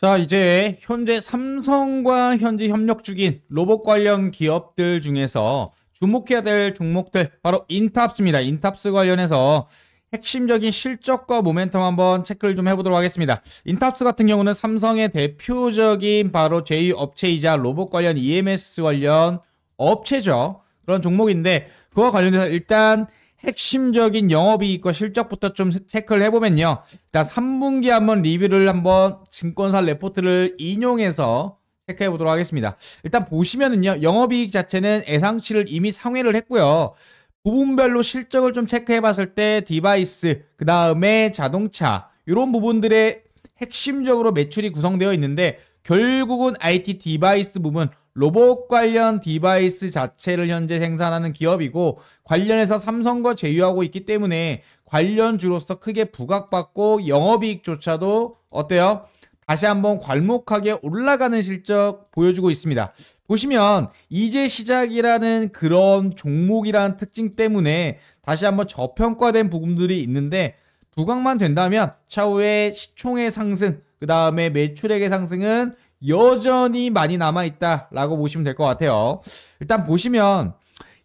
자 이제 현재 삼성과 현재 협력 중인 로봇 관련 기업들 중에서 주목해야 될 종목들 바로 인탑스입니다. 인탑스 관련해서 핵심적인 실적과 모멘텀 한번 체크를 좀 해보도록 하겠습니다. 인탑스 같은 경우는 삼성의 대표적인 바로 제2업체이자 로봇 관련 EMS 관련 업체죠. 그런 종목인데 그와 관련해서 일단 핵심적인 영업이익과 실적부터 좀 체크를 해보면요. 일단 3분기 한번 리뷰를 한번 증권사 레포트를 인용해서 체크해 보도록 하겠습니다. 일단 보시면은요. 영업이익 자체는 예상치를 이미 상회를 했고요. 부분별로 실적을 좀 체크해 봤을 때 디바이스, 그 다음에 자동차 이런 부분들의 핵심적으로 매출이 구성되어 있는데 결국은 IT 디바이스 부분 로봇 관련 디바이스 자체를 현재 생산하는 기업이고 관련해서 삼성과 제휴하고 있기 때문에 관련주로서 크게 부각받고 영업이익조차도 어때요? 다시 한번 괄목하게 올라가는 실적 보여주고 있습니다. 보시면 이제 시작이라는 그런 종목이라는 특징 때문에 다시 한번 저평가된 부분들이 있는데 부각만 된다면 차후에 시총의 상승, 그 다음에 매출액의 상승은 여전히 많이 남아있다라고 보시면 될 것 같아요. 일단 보시면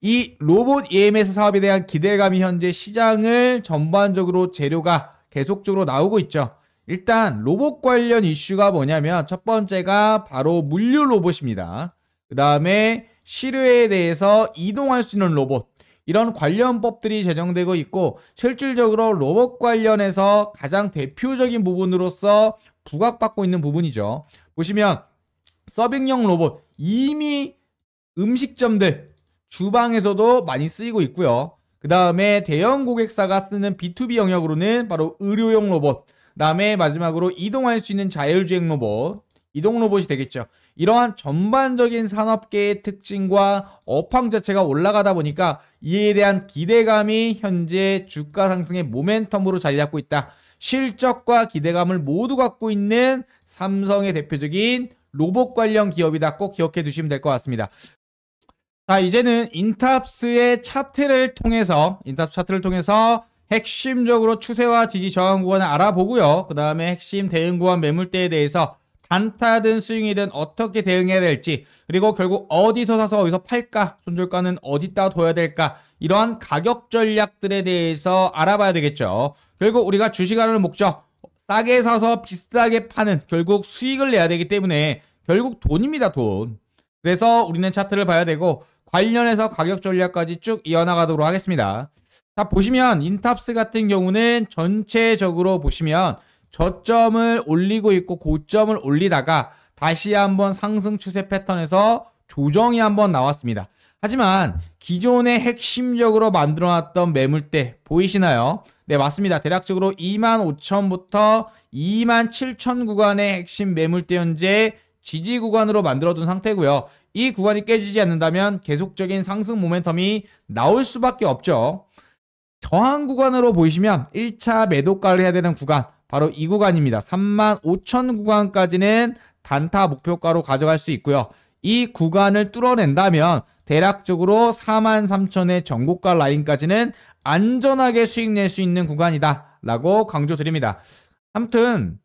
이 로봇 EMS 사업에 대한 기대감이 현재 시장을 전반적으로 재료가 계속적으로 나오고 있죠. 일단 로봇 관련 이슈가 뭐냐면 첫 번째가 바로 물류 로봇입니다. 그 다음에 시료에 대해서 이동할 수 있는 로봇 이런 관련법들이 제정되고 있고 실질적으로 로봇 관련해서 가장 대표적인 부분으로서 부각받고 있는 부분이죠. 보시면 서빙용 로봇 이미 음식점들 주방에서도 많이 쓰이고 있고요. 그 다음에 대형 고객사가 쓰는 B2B 영역으로는 바로 의료용 로봇 그 다음에 마지막으로 이동할 수 있는 자율주행 로봇 이동 로봇이 되겠죠. 이러한 전반적인 산업계의 특징과 업황 자체가 올라가다 보니까 이에 대한 기대감이 현재 주가 상승의 모멘텀으로 자리 잡고 있다. 실적과 기대감을 모두 갖고 있는 삼성의 대표적인 로봇 관련 기업이다. 꼭 기억해 두시면 될 것 같습니다. 자, 이제는 인탑스의 차트를 통해서, 인탑스 차트를 통해서 핵심적으로 추세와 지지 저항 구간을 알아보고요. 그 다음에 핵심 대응 구간 매물대에 대해서 단타든 스윙이든 어떻게 대응해야 될지, 그리고 결국 어디서 사서 어디서 팔까, 손절가는 어디다 둬야 될까, 이러한 가격 전략들에 대해서 알아봐야 되겠죠. 결국 우리가 주식하는 목적, 싸게 사서 비싸게 파는 결국 수익을 내야 되기 때문에 결국 돈입니다 돈 그래서 우리는 차트를 봐야 되고 관련해서 가격 전략까지 쭉 이어나가도록 하겠습니다 자 보시면 인탑스 같은 경우는 전체적으로 보시면 저점을 올리고 있고 고점을 올리다가 다시 한번 상승 추세 패턴에서 조정이 한번 나왔습니다 하지만 기존에 핵심적으로 만들어놨던 매물대 보이시나요? 네 맞습니다. 대략적으로 25,000부터 27,000 구간의 핵심 매물대 현재 지지 구간으로 만들어둔 상태고요. 이 구간이 깨지지 않는다면 계속적인 상승 모멘텀이 나올 수밖에 없죠. 저항 구간으로 보이시면 1차 매도가를 해야 되는 구간 바로 이 구간입니다. 35,000 구간까지는 단타 목표가로 가져갈 수 있고요. 이 구간을 뚫어낸다면 대략적으로 43,000의 전고가 라인까지는 안전하게 수익 낼 수 있는 구간이다 라고 강조드립니다. 아무튼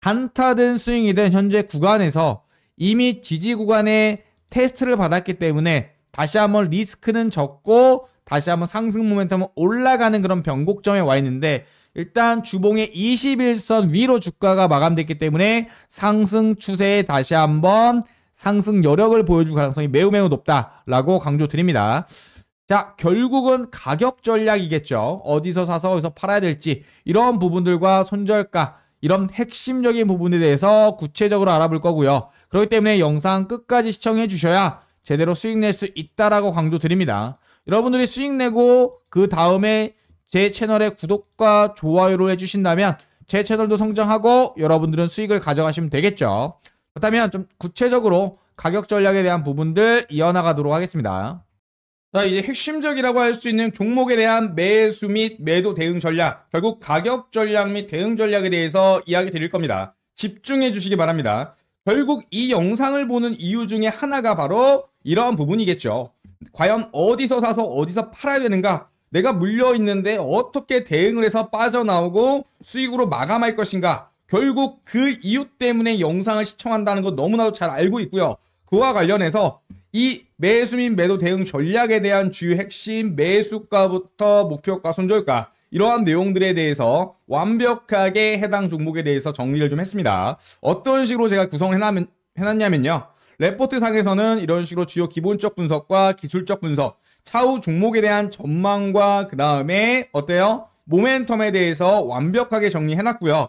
단타든 스윙이든 현재 구간에서 이미 지지 구간에 테스트를 받았기 때문에 다시 한번 리스크는 적고 다시 한번 상승 모멘텀은 올라가는 그런 변곡점에 와 있는데 일단 주봉의 21선 위로 주가가 마감됐기 때문에 상승 추세에 다시 한번 상승 여력을 보여줄 가능성이 매우 매우 높다라고 강조드립니다. 자, 결국은 가격 전략이겠죠. 어디서 사서 어디서 팔아야 될지 이런 부분들과 손절가 이런 핵심적인 부분에 대해서 구체적으로 알아볼 거고요. 그렇기 때문에 영상 끝까지 시청해 주셔야 제대로 수익 낼 수 있다라고 강조드립니다. 여러분들이 수익 내고 그 다음에 제 채널에 구독과 좋아요로 해주신다면 제 채널도 성장하고 여러분들은 수익을 가져가시면 되겠죠. 그렇다면 좀 구체적으로 가격 전략에 대한 부분들 이어나가도록 하겠습니다. 자 이제 핵심적이라고 할 수 있는 종목에 대한 매수 및 매도 대응 전략 결국 가격 전략 및 대응 전략에 대해서 이야기 드릴 겁니다 집중해 주시기 바랍니다 결국 이 영상을 보는 이유 중에 하나가 바로 이러한 부분이겠죠 과연 어디서 사서 어디서 팔아야 되는가 내가 물려 있는데 어떻게 대응을 해서 빠져나오고 수익으로 마감할 것인가 결국 그 이유 때문에 영상을 시청한다는 거 너무나도 잘 알고 있고요. 그와 관련해서 이 매수 민 매도 대응 전략에 대한 주요 핵심 매수가부터 목표가 손절가 이러한 내용들에 대해서 완벽하게 해당 종목에 대해서 정리를 좀 했습니다. 어떤 식으로 제가 구성을 해놨, 해놨냐면요. 레포트 상에서는 이런 식으로 주요 기본적 분석과 기술적 분석, 차후 종목에 대한 전망과 그 다음에 어때요? 모멘텀에 대해서 완벽하게 정리해놨고요.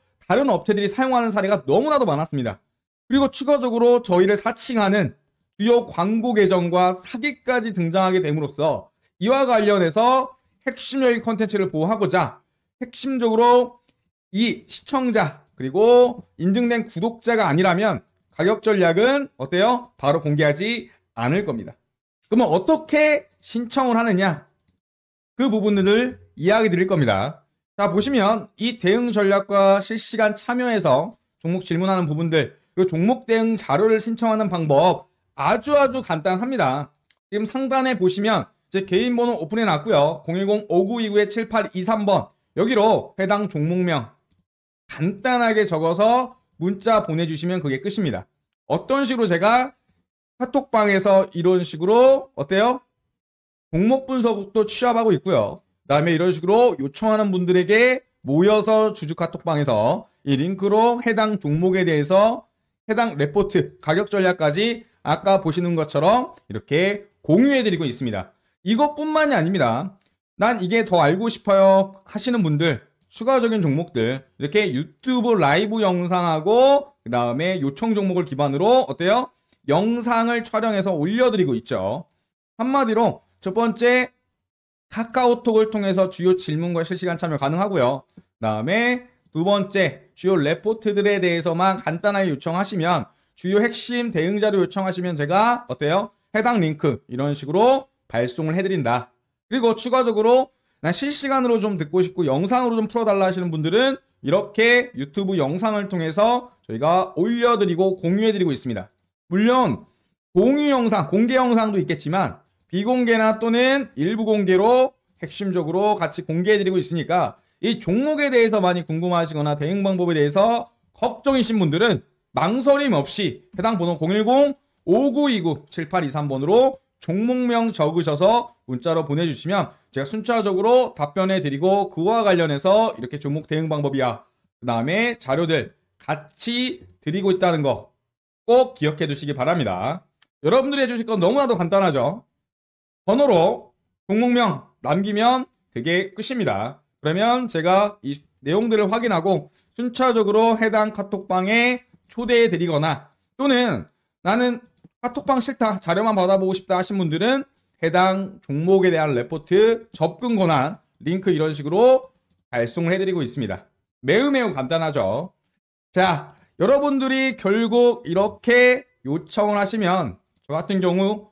다른 업체들이 사용하는 사례가 너무나도 많았습니다. 그리고 추가적으로 저희를 사칭하는 주요 광고 계정과 사기까지 등장하게 됨으로써 이와 관련해서 핵심 여행 컨텐츠를 보호하고자 핵심적으로 이 시청자 그리고 인증된 구독자가 아니라면 가격 전략은 어때요? 바로 공개하지 않을 겁니다. 그러면 어떻게 신청을 하느냐? 그 부분들을 이야기 드릴 겁니다. 자 보시면 이 대응 전략과 실시간 참여해서 종목 질문하는 부분들 그리고 종목 대응 자료를 신청하는 방법 아주 아주 간단합니다. 지금 상단에 보시면 제 개인 번호 오픈해 놨고요. 010-5929-7823번 여기로 해당 종목명 간단하게 적어서 문자 보내주시면 그게 끝입니다. 어떤 식으로 제가 카톡방에서 이런 식으로 어때요? 종목 분석도 취합하고 있고요. 다음에 이런 식으로 요청하는 분들에게 모여서 주주 카톡방에서 이 링크로 해당 종목에 대해서 해당 레포트 가격 전략까지 아까 보시는 것처럼 이렇게 공유해드리고 있습니다. 이것뿐만이 아닙니다. 난 이게 더 알고 싶어요 하시는 분들 추가적인 종목들 이렇게 유튜브 라이브 영상하고 그 다음에 요청 종목을 기반으로 어때요? 영상을 촬영해서 올려드리고 있죠. 한마디로 첫 번째 카카오톡을 통해서 주요 질문과 실시간 참여 가능하고요. 그 다음에 두 번째 주요 레포트들에 대해서만 간단하게 요청하시면 주요 핵심 대응 자료 요청하시면 제가 어때요? 해당 링크 이런 식으로 발송을 해드린다. 그리고 추가적으로 나 실시간으로 좀 듣고 싶고 영상으로 좀 풀어달라 하시는 분들은 이렇게 유튜브 영상을 통해서 저희가 올려드리고 공유해드리고 있습니다. 물론 공유 영상, 공개 영상도 있겠지만 비공개나 또는 일부 공개로 핵심적으로 같이 공개해드리고 있으니까 이 종목에 대해서 많이 궁금하시거나 대응 방법에 대해서 걱정이신 분들은 망설임 없이 해당 번호 010-5929-7823번으로 종목명 적으셔서 문자로 보내주시면 제가 순차적으로 답변해드리고 그와 관련해서 이렇게 종목 대응 방법이야 그 다음에 자료들 같이 드리고 있다는 거 꼭 기억해 두시기 바랍니다. 여러분들이 해주실 건 너무나도 간단하죠. 번호로 종목명 남기면 그게 끝입니다. 그러면 제가 이 내용들을 확인하고 순차적으로 해당 카톡방에 초대해 드리거나 또는 나는 카톡방 싫다 자료만 받아보고 싶다 하신 분들은 해당 종목에 대한 레포트 접근 권한 링크 이런 식으로 발송을 해드리고 있습니다. 매우 매우 간단하죠. 자 여러분들이 결국 이렇게 요청을 하시면 저 같은 경우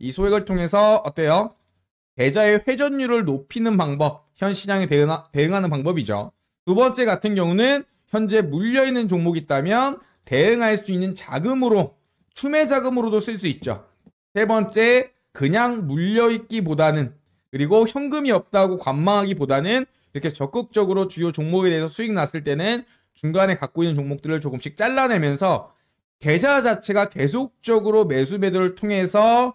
이 소액을 통해서 어때요? 계좌의 회전율을 높이는 방법, 현 시장에 대응하, 는 방법이죠. 두 번째 같은 경우는 현재 물려있는 종목이 있다면 대응할 수 있는 자금으로, 추매 자금으로도 쓸 수 있죠. 세 번째, 그냥 물려있기보다는 그리고 현금이 없다고 관망하기보다는 이렇게 적극적으로 주요 종목에 대해서 수익 났을 때는 중간에 갖고 있는 종목들을 조금씩 잘라내면서 계좌 자체가 계속적으로 매수 매도를 통해서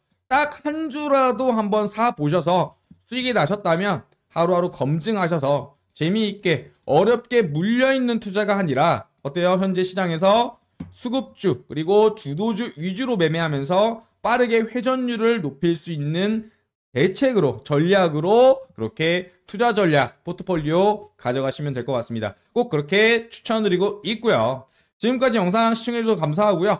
딱한 주라도 한번 사 보셔서 수익이 나셨다면 하루하루 검증하셔서 재미있게 어렵게 물려있는 투자가 아니라 어때요? 현재 시장에서 수급주 그리고 주도주 위주로 매매하면서 빠르게 회전율을 높일 수 있는 대책으로 전략으로 그렇게 투자 전략 포트폴리오 가져가시면 될 것 같습니다. 꼭 그렇게 추천드리고 있고요. 지금까지 영상 시청해주셔서 감사하고요.